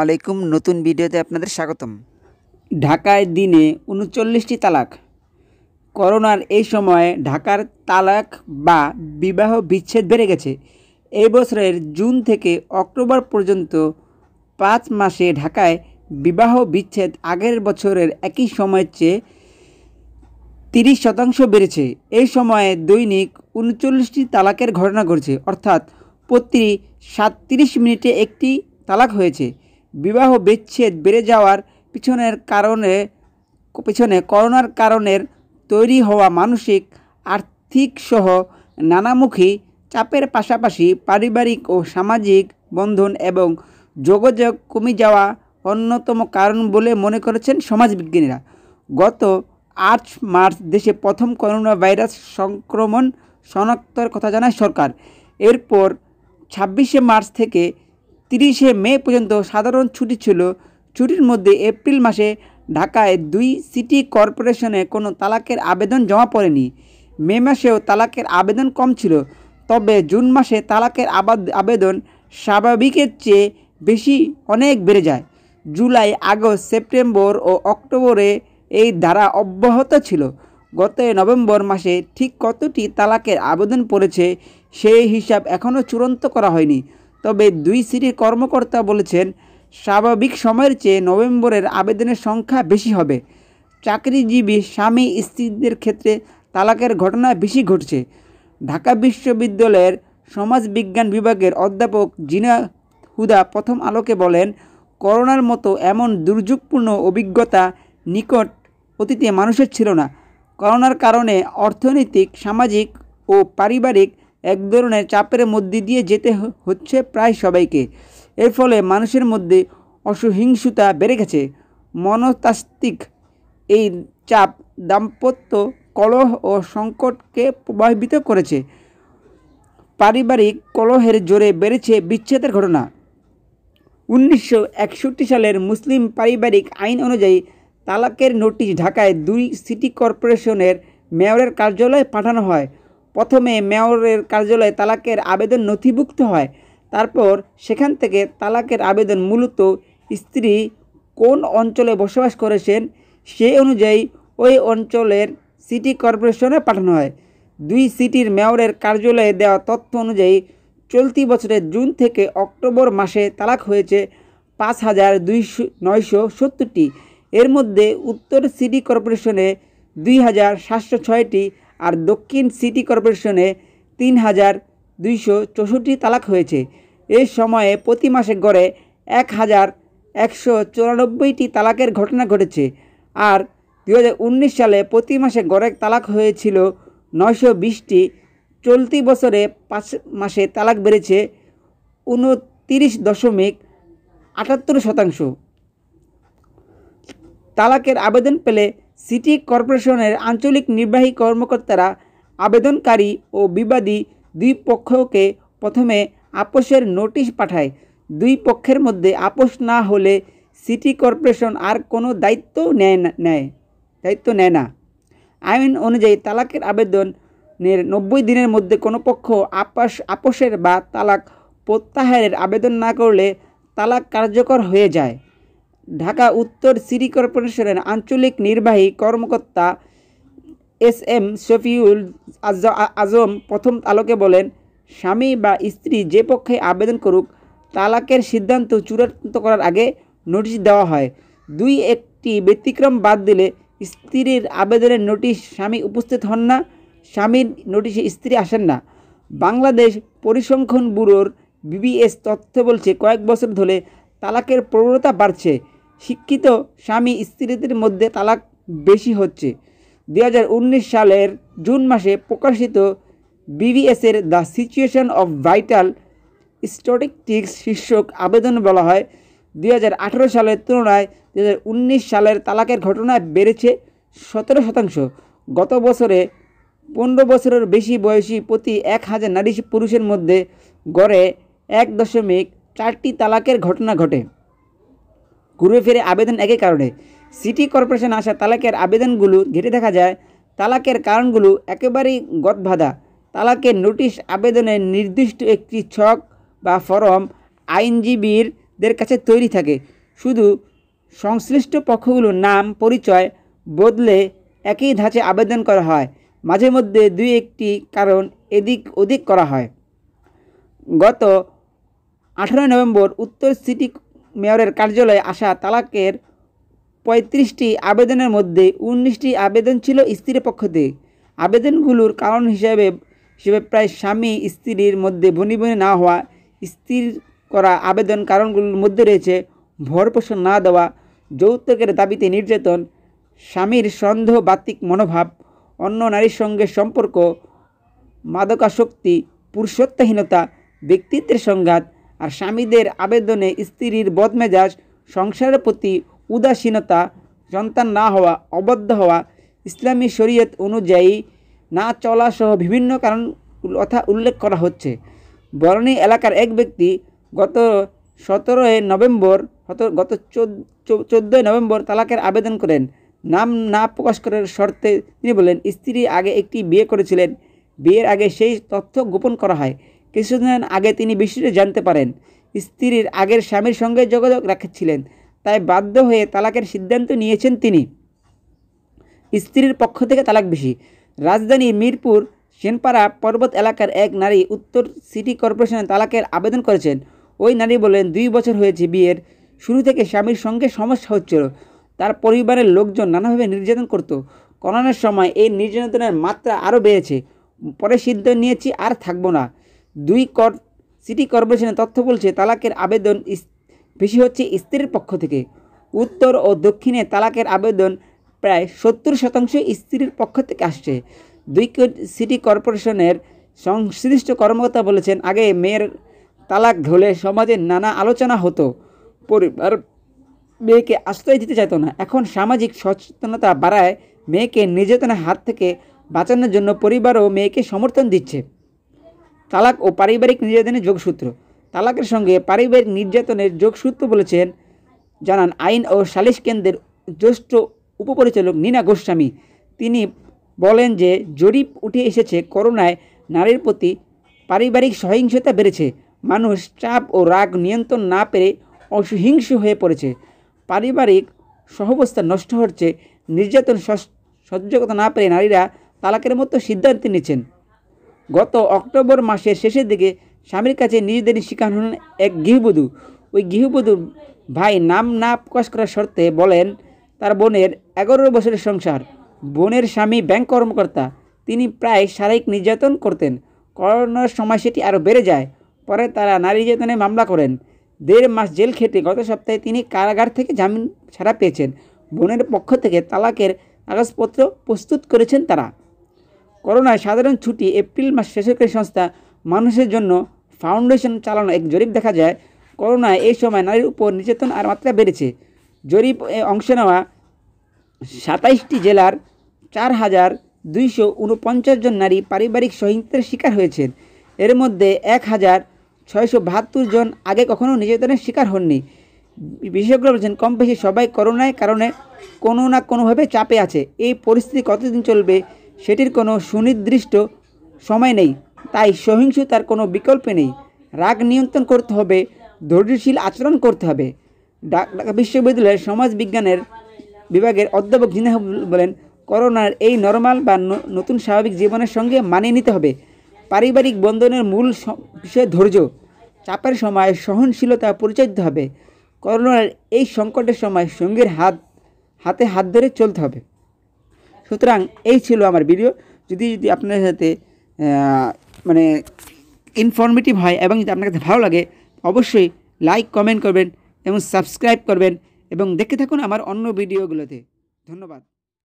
আলাইকুম নতুন ভিডিওতে আপনাদের স্বাগতম ঢাকায় দিনে উনচল্লিশটি তালাক করোনার এই সময়ে ঢাকার তালাক বা বিবাহ বিচ্ছেদ বেড়ে গেছে এই বছরের জুন থেকে অক্টোবর পর্যন্ত পাঁচ মাসে ঢাকায় বিবাহ বিচ্ছেদ আগের বছরের একই সময়ের চেয়ে তিরিশ শতাংশ বেড়েছে এই সময়ে দৈনিক উনচল্লিশটি তালাকের ঘটনা ঘটছে অর্থাৎ প্রতি সাত মিনিটে একটি তালাক হয়েছে বিবাহ বিচ্ছেদ বেড়ে যাওয়ার পিছনের কারণে পিছনে করোনার কারণের তৈরি হওয়া মানসিক আর্থিক সহ নানামুখী চাপের পাশাপাশি পারিবারিক ও সামাজিক বন্ধন এবং যোগাযোগ কমে যাওয়া অন্যতম কারণ বলে মনে করেছেন সমাজবিজ্ঞানীরা গত আট মার্চ দেশে প্রথম করোনা ভাইরাস সংক্রমণ শনাক্তর কথা জানায় সরকার এরপর ছাব্বিশে মার্চ থেকে তিরিশে মে পর্যন্ত সাধারণ ছুটি ছিল ছুটির মধ্যে এপ্রিল মাসে ঢাকায় দুই সিটি কর্পোরেশনে কোনো তালাকের আবেদন জমা পড়েনি মে মাসেও তালাকের আবেদন কম ছিল তবে জুন মাসে তালাকের আবেদন স্বাভাবিকের চেয়ে বেশি অনেক বেড়ে যায় জুলাই আগস্ট সেপ্টেম্বর ও অক্টোবরে এই ধারা অব্যাহত ছিল গত নভেম্বর মাসে ঠিক কতটি তালাকের আবেদন পড়েছে সেই হিসাব এখনও চূড়ান্ত করা হয়নি তবে দুই সিটির কর্মকর্তা বলেছেন স্বাভাবিক সময়ের চেয়ে নভেম্বরের আবেদনের সংখ্যা বেশি হবে চাকরিজীবী স্বামী স্ত্রীদের ক্ষেত্রে তালাকের ঘটনা বেশি ঘটছে ঢাকা বিশ্ববিদ্যালয়ের সমাজবিজ্ঞান বিভাগের অধ্যাপক জিনা হুদা প্রথম আলোকে বলেন করোনার মতো এমন দুর্যোগপূর্ণ অভিজ্ঞতা নিকট অতীতে মানুষের ছিল না করোনার কারণে অর্থনৈতিক সামাজিক ও পারিবারিক এক ধরনের চাপের মধ্যে দিয়ে যেতে হচ্ছে প্রায় সবাইকে এর ফলে মানুষের মধ্যে অসহিংসতা বেড়ে গেছে মনস্তাত্ত্বিক এই চাপ দাম্পত্য কলহ ও সংকটকে প্রভাবিত করেছে পারিবারিক কলহের জোরে বেড়েছে বিচ্ছেদের ঘটনা উনিশশো সালের মুসলিম পারিবারিক আইন অনুযায়ী তালাকের নোটিশ ঢাকায় দুই সিটি কর্পোরেশনের মেয়রের কার্যালয়ে পাঠানো হয় প্রথমে মেয়রের কার্যালয়ে তালাকের আবেদন নথিভুক্ত হয় তারপর সেখান থেকে তালাকের আবেদন মূলত স্ত্রী কোন অঞ্চলে বসবাস করেছেন সেই অনুযায়ী ওই অঞ্চলের সিটি কর্পোরেশনে পাঠানো হয় দুই সিটির মেয়রের কার্যালয়ে দেওয়া তথ্য অনুযায়ী চলতি বছরের জুন থেকে অক্টোবর মাসে তালাক হয়েছে পাঁচ হাজার দুইশো নয়শো সত্তরটি এর মধ্যে উত্তর সিটি কর্পোরেশনে দুই হাজার সাতশো ছয়টি আর দক্ষিণ সিটি কর্পোরেশনে তিন হাজার দুইশো চৌষট্টি তালাক হয়েছে এ সময়ে প্রতি মাসে গড়ে এক হাজার একশো চুরানব্বইটি তালাকের ঘটনা ঘটেছে আর দু সালে প্রতি মাসে গড়ে তালাক হয়েছিল নয়শো বিশটি চলতি বছরে পাঁচ মাসে তালাক বেড়েছে উনতিরিশ দশমিক আটাত্তর শতাংশ তালাকের আবেদন পেলে সিটি কর্পোরেশনের আঞ্চলিক নির্বাহী কর্মকর্তারা আবেদনকারী ও বিবাদী দুই পক্ষকে প্রথমে আপোষের নোটিশ পাঠায় দুই পক্ষের মধ্যে আপোষ না হলে সিটি কর্পোরেশন আর কোনো দায়িত্ব নেয় নেয় দায়িত্ব নেয় না আইন অনুযায়ী তালাকের আবেদনের নব্বই দিনের মধ্যে কোনো পক্ষ আপাস আপোষের বা তালাক প্রত্যাহারের আবেদন না করলে তালাক কার্যকর হয়ে যায় ঢাকা উত্তর সিটি কর্পোরেশনের আঞ্চলিক নির্বাহী কর্মকর্তা এস এম শফিউল আজম প্রথম আলোকে বলেন স্বামী বা স্ত্রী যে পক্ষে আবেদন করুক তালাকের সিদ্ধান্ত চূড়ান্ত করার আগে নোটিশ দেওয়া হয় দুই একটি ব্যতিক্রম বাদ দিলে স্ত্রীর আবেদনের নোটিশ স্বামী উপস্থিত হন না স্বামীর নোটিশে স্ত্রী আসেন না বাংলাদেশ পরিসংখ্যান ব্যুরোর বিবিএস তথ্য বলছে কয়েক বছর ধরে তালাকের প্রবণতা বাড়ছে শিক্ষিত স্বামী স্ত্রীদের মধ্যে তালাক বেশি হচ্ছে দু সালের জুন মাসে প্রকাশিত বিবিএসের the situation of vital statistics শীর্ষক আবেদন বলা হয় দু সালের তুলনায় দু সালের তালাকের ঘটনায় বেড়েছে সতেরো শতাংশ গত বছরে পনেরো বছরের বেশি বয়সী প্রতি এক হাজার নারী পুরুষের মধ্যে গড়ে এক দশমিক চারটি তালাকের ঘটনা ঘটে ঘুরে ফিরে আবেদন একই কারণে সিটি কর্পোরেশন আসা তালাকের আবেদনগুলো ঘেটে দেখা যায় তালাকের কারণগুলো একেবারেই গদভাদা তালাকের নোটিশ আবেদনের নির্দিষ্ট একটি ছক বা ফরম আইনজীবীরদের কাছে তৈরি থাকে শুধু সংশ্লিষ্ট পক্ষগুলোর নাম পরিচয় বদলে একই ধাঁচে আবেদন করা হয় মাঝে মধ্যে দুই একটি কারণ এদিক ওদিক করা হয় গত আঠেরোই নভেম্বর উত্তর সিটি মেয়রের কার্যালয়ে আসা তালাকের পঁয়ত্রিশটি আবেদনের মধ্যে উনিশটি আবেদন ছিল স্ত্রীর পক্ষ থেকে আবেদনগুলোর কারণ হিসাবে হিসেবে প্রায় স্বামী স্ত্রীর মধ্যে বনি বনি না হওয়া স্ত্রীর করা আবেদন কারণগুলোর মধ্যে রয়েছে ভরপোষণ না দেওয়া যৌতুকের দাবিতে নির্যাতন স্বামীর সন্দেহ বাত্মিক মনোভাব অন্য নারীর সঙ্গে সম্পর্ক মাদকাসক্তি পুরুষত্বহীনতা ব্যক্তিত্বের সংঘাত আর স্বামীদের আবেদনে স্ত্রীর বদমেজাজ সংসারের প্রতি উদাসীনতা সন্তান না হওয়া অবদ্ধ হওয়া ইসলামী শরীয়ত অনুযায়ী না চলা সহ বিভিন্ন কারণ কথা উল্লেখ করা হচ্ছে বরণী এলাকার এক ব্যক্তি গত সতেরোই নভেম্বর গত চোদ্দোই নভেম্বর তালাকের আবেদন করেন নাম না প্রকাশ করার শর্তে তিনি বলেন স্ত্রী আগে একটি বিয়ে করেছিলেন বিয়ের আগে সেই তথ্য গোপন করা হয় কিছুদিন আগে তিনি বিষয়টি জানতে পারেন স্ত্রীর আগের স্বামীর সঙ্গে যোগাযোগ রাখছিলেন তাই বাধ্য হয়ে তালাকের সিদ্ধান্ত নিয়েছেন তিনি স্ত্রীর পক্ষ থেকে তালাক বেশি রাজধানী মিরপুর সেনপাড়া পর্বত এলাকার এক নারী উত্তর সিটি কর্পোরেশনে তালাকের আবেদন করেছেন ওই নারী বলেন দুই বছর হয়েছে বিয়ের শুরু থেকে স্বামীর সঙ্গে সমস্যা হচ্ছিল তার পরিবারের লোকজন নানাভাবে নির্যাতন করত করোনার সময় এই নির্যাতনের মাত্রা আরও বেড়েছে পরে সিদ্ধান্ত নিয়েছি আর থাকবো না দুই কর সিটি কর্পোরেশনের তথ্য বলছে তালাকের আবেদন বেশি হচ্ছে স্ত্রীর পক্ষ থেকে উত্তর ও দক্ষিণে তালাকের আবেদন প্রায় সত্তর শতাংশ স্ত্রীর পক্ষ থেকে আসছে দুই সিটি কর্পোরেশনের সংশ্লিষ্ট কর্মকর্তা বলেছেন আগে মেয়ের তালাক ধরে সমাজে নানা আলোচনা হতো পরিবার মেয়েকে আশ্রয় দিতে চাইত না এখন সামাজিক সচেতনতা বাড়ায় মেয়েকে নির্যাতনের হাত থেকে বাঁচানোর জন্য পরিবারও মেয়েকে সমর্থন দিচ্ছে তালাক ও পারিবারিক নির্যাতনের যোগসূত্র তালাকের সঙ্গে পারিবারিক নির্যাতনের যোগসূত্র বলেছেন জানান আইন ও সালিশ কেন্দ্রের জ্যেষ্ঠ উপপরিচালক নীনা গোস্বামী তিনি বলেন যে জরিপ উঠে এসেছে করোনায় নারীর প্রতি পারিবারিক সহিংসতা বেড়েছে মানুষ চাপ ও রাগ নিয়ন্ত্রণ না পেরে অসহিংস হয়ে পড়েছে পারিবারিক সহবস্থা নষ্ট হচ্ছে নির্যাতন সহ্য করতে না পেরে নারীরা তালাকের মতো সিদ্ধান্ত নিচ্ছেন গত অক্টোবর মাসের শেষের দিকে স্বামীর কাছে নিজেদের শিকার হলেন এক গৃহবধূ ওই গৃহবধূ ভাই নাম না প্রকাশ করার শর্তে বলেন তার বোনের এগারো বছরের সংসার বোনের স্বামী ব্যাংক কর্মকর্তা তিনি প্রায় শারীরিক নির্যাতন করতেন করোনার সময় সেটি আরও বেড়ে যায় পরে তারা নারী নির্যাতনে মামলা করেন দেড় মাস জেল খেটে গত সপ্তাহে তিনি কারাগার থেকে জামিন ছাড়া পেয়েছেন বোনের পক্ষ থেকে তালাকের কাগজপত্র প্রস্তুত করেছেন তারা করোনায় সাধারণ ছুটি এপ্রিল মাস বেসরকারি সংস্থা মানুষের জন্য ফাউন্ডেশন চালানো এক জরিপ দেখা যায় করোনায় এই সময় নারীর উপর নির্যাতন আর মাত্রা বেড়েছে জরিপ অংশ নেওয়া সাতাইশটি জেলার চার হাজার দুইশো উনপঞ্চাশ জন নারী পারিবারিক সহিংসতার শিকার হয়েছেন এর মধ্যে এক হাজার ছয়শো বাহাত্তর জন আগে কখনো নির্যাতনের শিকার হননি বিশেষজ্ঞরা বলছেন কম বেশি সবাই করোনায় কারণে কোনো না কোনোভাবে চাপে আছে এই পরিস্থিতি কতদিন চলবে সেটির কোনো সুনির্দিষ্ট সময় নেই তাই সহিংসতার কোনো বিকল্প নেই রাগ নিয়ন্ত্রণ করতে হবে ধৈর্যশীল আচরণ করতে হবে ঢাকা বিশ্ববিদ্যালয়ের সমাজবিজ্ঞানের বিভাগের অধ্যাপক জিনাহ বলেন করোনার এই নর্মাল বা নতুন স্বাভাবিক জীবনের সঙ্গে মানিয়ে নিতে হবে পারিবারিক বন্ধনের মূল বিষয় ধৈর্য চাপের সময় সহনশীলতা পরিচালিত হবে করোনার এই সংকটের সময় সঙ্গীর হাত হাতে হাত ধরে চলতে হবে সুতরাং এই ছিল আমার ভিডিও যদি যদি আপনার সাথে মানে ইনফর্মেটিভ হয় এবং যদি আপনার কাছে ভালো লাগে অবশ্যই লাইক কমেন্ট করবেন এবং সাবস্ক্রাইব করবেন এবং দেখে থাকুন আমার অন্য ভিডিওগুলোতে ধন্যবাদ